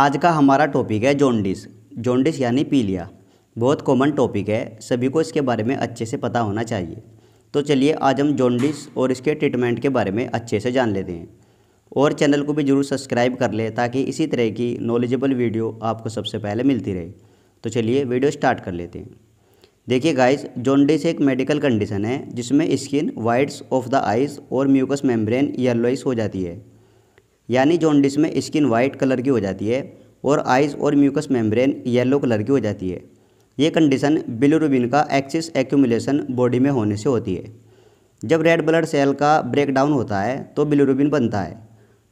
आज का हमारा टॉपिक है जोंडिस जोंडिस यानी पीलिया बहुत कॉमन टॉपिक है सभी को इसके बारे में अच्छे से पता होना चाहिए तो चलिए आज हम जोंडिस और इसके ट्रीटमेंट के बारे में अच्छे से जान लेते हैं और चैनल को भी ज़रूर सब्सक्राइब कर लें ताकि इसी तरह की नॉलेजेबल वीडियो आपको सबसे पहले मिलती रहे तो चलिए वीडियो स्टार्ट कर लेते हैं देखिए गाइस जोंडिस एक मेडिकल कंडीशन है जिसमें skin whites of the eyes और म्यूकस मेम्ब्रेन येलोइस हो जाती है यानी जॉन्डिस में स्किन वाइट कलर की हो जाती है और आइज़ और म्यूकस मेम्ब्रेन येलो कलर की हो जाती है ये कंडीशन बिलुरुबिन का एक्सिस एक्यूमुलेशन बॉडी में होने से होती है जब रेड ब्लड सेल का ब्रेकडाउन होता है तो बिलुरुबिन बनता है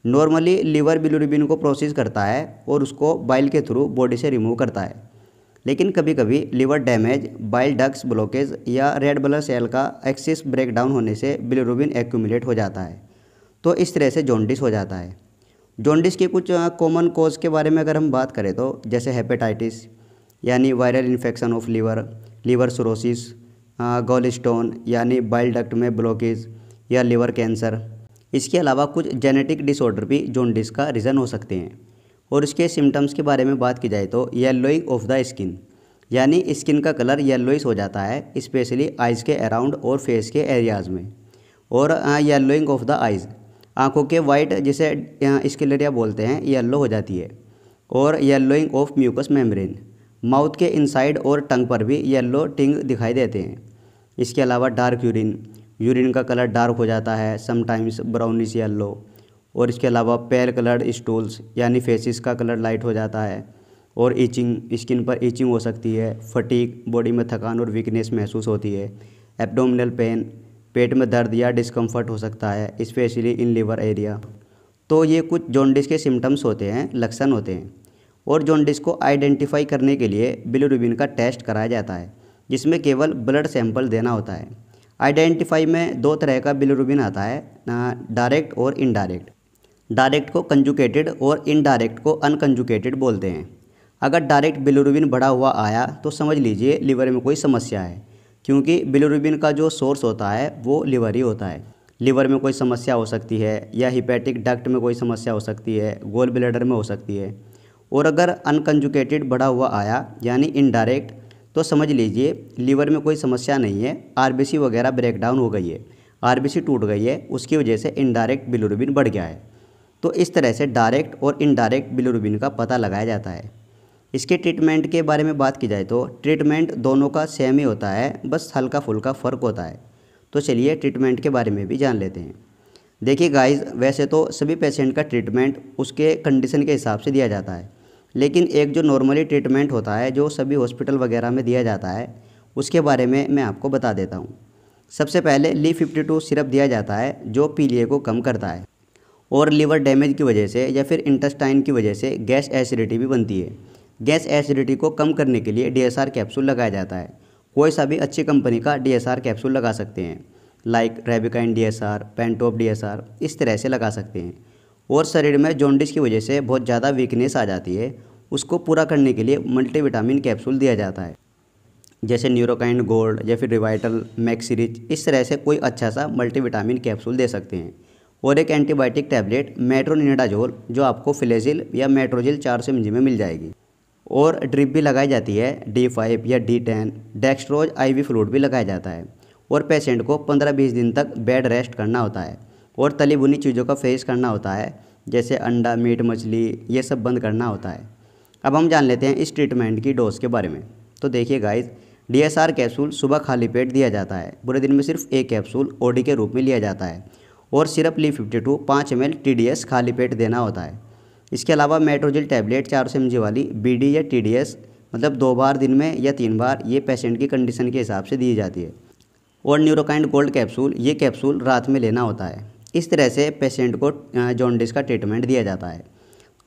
नॉर्मली लीवर बिलुरुबिन को प्रोसेस करता है और उसको बाइल के थ्रू बॉडी से रिमूव करता है लेकिन कभी कभी liver damage bile ducts blockage या रेड ब्लड सेल का एक्सिस ब्रेकडाउन होने से बिलुरुबिन एक्यूमुलेट हो जाता है तो इस तरह से जॉन्डिस हो जाता है जॉन्डिस के कुछ कॉमन कोज के बारे में अगर हम बात करें तो जैसे हेपेटाइटिस यानी viral infection of liver liver cirrhosis gall stone यानी बाइल डक्ट में ब्लॉकेज या लीवर कैंसर इसके अलावा कुछ जेनेटिक डिसऑर्डर भी जॉन्डिस का रीज़न हो सकते हैं और इसके सिम्टम्स के बारे में बात की जाए तो येल्लोइंग ऑफ द स्किन यानी स्किन का कलर येल्लोइस हो जाता है स्पेशली आइज़ के अराउंड और फेस के एरियाज़ में और येल्लोइंग ऑफ द आइज़ आँखों के वाइट जिसे स्किलरिया बोलते हैं येल्लो हो जाती है और yellowing of mucus membrane mouth के इनसाइड और टंग पर भी येल्लो टिंग दिखाई देते हैं इसके अलावा डार्क यूरिन यूरिन का कलर डार्क हो जाता है समटाइम्स ब्राउनिश येल्लो और इसके अलावा पेल कलर्ड स्टोल्स यानी फेसिस का कलर लाइट हो जाता है और इचिंग स्किन पर ईचिंग हो सकती है फटीक बॉडी में थकान और वीकनेस महसूस होती है एबडोमिनल पेन पेट में दर्द या डिस्कम्फर्ट हो सकता है स्पेशली इन लीवर एरिया तो ये कुछ जॉन्डिस के सिम्टम्स होते हैं लक्षण होते हैं और जॉन्डिस को आइडेंटिफाई करने के लिए बिलोरुबिन का टेस्ट कराया जाता है जिसमें केवल ब्लड सैंपल देना होता है आइडेंटिफाई में दो तरह का बिलोरुबिन आता है डायरेक्ट और इनडायरेक्ट डायरेक्ट को कंजुकेटेड और इनडायरेक्ट को अनकंजुकेटेड बोलते हैं अगर डायरेक्ट बिलोरुबिन बढ़ा हुआ आया तो समझ लीजिए लीवर में कोई समस्या है क्योंकि बिलिरुबिन का जो सोर्स होता है वो लिवर ही होता है लिवर में कोई समस्या हो सकती है या हिपेटिक डक्ट में कोई समस्या हो सकती है गोल ब्लेडर में हो सकती है और अगर अनकंजुकेटेड बढ़ा हुआ आया यानी इनडायरेक्ट तो समझ लीजिए लीवर में कोई समस्या नहीं है आरबीसी वगैरह ब्रेकडाउन हो गई है आरबीसी टूट गई है उसकी वजह से इनडायरेक्ट बिलुरुबिन बढ़ गया है तो इस तरह से डायरेक्ट और इनडायरेक्ट बिलुरुबिन का पता लगाया जाता है इसके ट्रीटमेंट के बारे में बात की जाए तो ट्रीटमेंट दोनों का सेम ही होता है बस हल्का फुल्का फ़र्क होता है तो चलिए ट्रीटमेंट के बारे में भी जान लेते हैं देखिए गाइस वैसे तो सभी पेशेंट का ट्रीटमेंट उसके कंडीशन के हिसाब से दिया जाता है लेकिन एक जो नॉर्मली ट्रीटमेंट होता है जो सभी हॉस्पिटल वगैरह में दिया जाता है उसके बारे में मैं आपको बता देता हूँ सबसे पहले ली फिफ्टी टू सिरप दिया जाता है जो पीलिए को कम करता है और लीवर डैमेज की वजह से या फिर इंटस्टाइन की वजह से गैस एसिडिटी भी बनती है गैस एसिडिटी को कम करने के लिए डी कैप्सूल लगाया जाता है कोई सा भी अच्छी कंपनी का डी कैप्सूल लगा सकते हैं लाइक रेबिकाइन डी डीएसआर पेंटोप डी इस तरह से लगा सकते हैं और शरीर में जोंडिस की वजह से बहुत ज़्यादा वीकनेस आ जाती है उसको पूरा करने के लिए मल्टीविटामिन कैप्सूल दिया जाता है जैसे न्यूरोकाइंड गोल्ड या फिर रिवाइटल मैक्सीरिज इस तरह से कोई अच्छा सा मल्टीविटामिन कैप्सूल दे सकते हैं और एक एंटीबायोटिक टैबलेट मेट्रोनिडाजोल जो आपको फिलेजिल या मेट्रोजिल चार सौ में मिल जाएगी और ड्रिप भी लगाई जाती है डी फाइव या D ten dextrose V fluid भी लगाया जाता है और पेशेंट को पंद्रह बीस दिन तक बेड रेस्ट करना होता है और तली बुनी चीज़ों का फेस करना होता है जैसे अंडा मीट मछली ये सब बंद करना होता है अब हम जान लेते हैं इस ट्रीटमेंट की डोज़ के बारे में तो देखिए guys D S R capsule सुबह खाली पेट दिया जाता है पूरे दिन में सिर्फ एक कैप्सूल ओडी के रूप में लिया जाता है और सिर्फ ली फिफ्टी टू पाँच M L T D S खाली पेट देना होता है इसके अलावा मेट्रोजिल टैबलेट चार सौ एम वाली बी या टी मतलब दो बार दिन में या तीन बार ये पेशेंट की कंडीशन के हिसाब से दी जाती है और न्यूरोकाइंड गोल्ड कैप्सूल ये कैप्सूल रात में लेना होता है इस तरह से पेशेंट को जॉन्डिस का ट्रीटमेंट दिया जाता है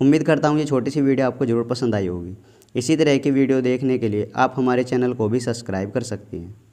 उम्मीद करता हूँ ये छोटी सी वीडियो आपको ज़रूर पसंद आई होगी इसी तरह की वीडियो देखने के लिए आप हमारे चैनल को भी सब्सक्राइब कर सकती हैं